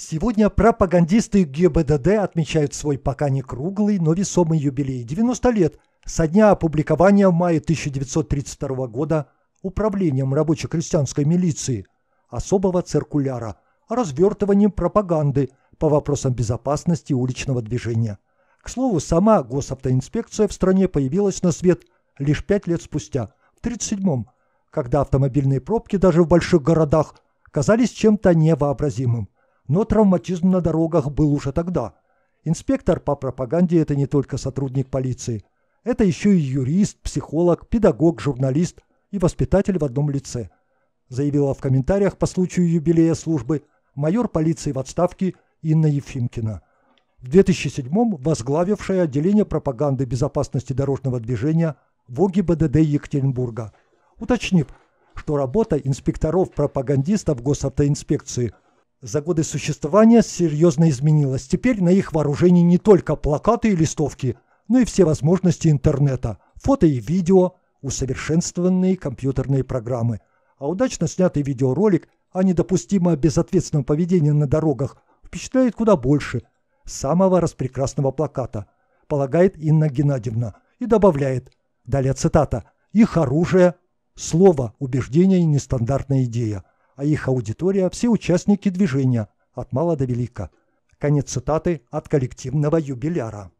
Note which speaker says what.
Speaker 1: Сегодня пропагандисты ГБДД отмечают свой пока не круглый, но весомый юбилей – 90 лет со дня опубликования в мае 1932 года управлением рабоче-крестьянской милиции особого циркуляра о развертывании пропаганды по вопросам безопасности уличного движения. К слову, сама госавтоинспекция в стране появилась на свет лишь пять лет спустя, в 1937-м, когда автомобильные пробки даже в больших городах казались чем-то невообразимым но травматизм на дорогах был уже тогда. Инспектор по пропаганде – это не только сотрудник полиции. Это еще и юрист, психолог, педагог, журналист и воспитатель в одном лице. Заявила в комментариях по случаю юбилея службы майор полиции в отставке Инна Ефимкина. В 2007-м возглавившая отделение пропаганды безопасности дорожного движения в ОГИБДД Екатеринбурга, уточнив, что работа инспекторов-пропагандистов госавтоинспекции – за годы существования серьезно изменилось. Теперь на их вооружении не только плакаты и листовки, но и все возможности интернета, фото и видео, усовершенствованные компьютерные программы. А удачно снятый видеоролик о недопустимо безответственном поведении на дорогах впечатляет куда больше самого распрекрасного плаката, полагает Инна Геннадьевна и добавляет, далее цитата, «их оружие, слово, убеждение и нестандартная идея» а их аудитория – все участники движения, от мала до велика. Конец цитаты от коллективного юбиляра.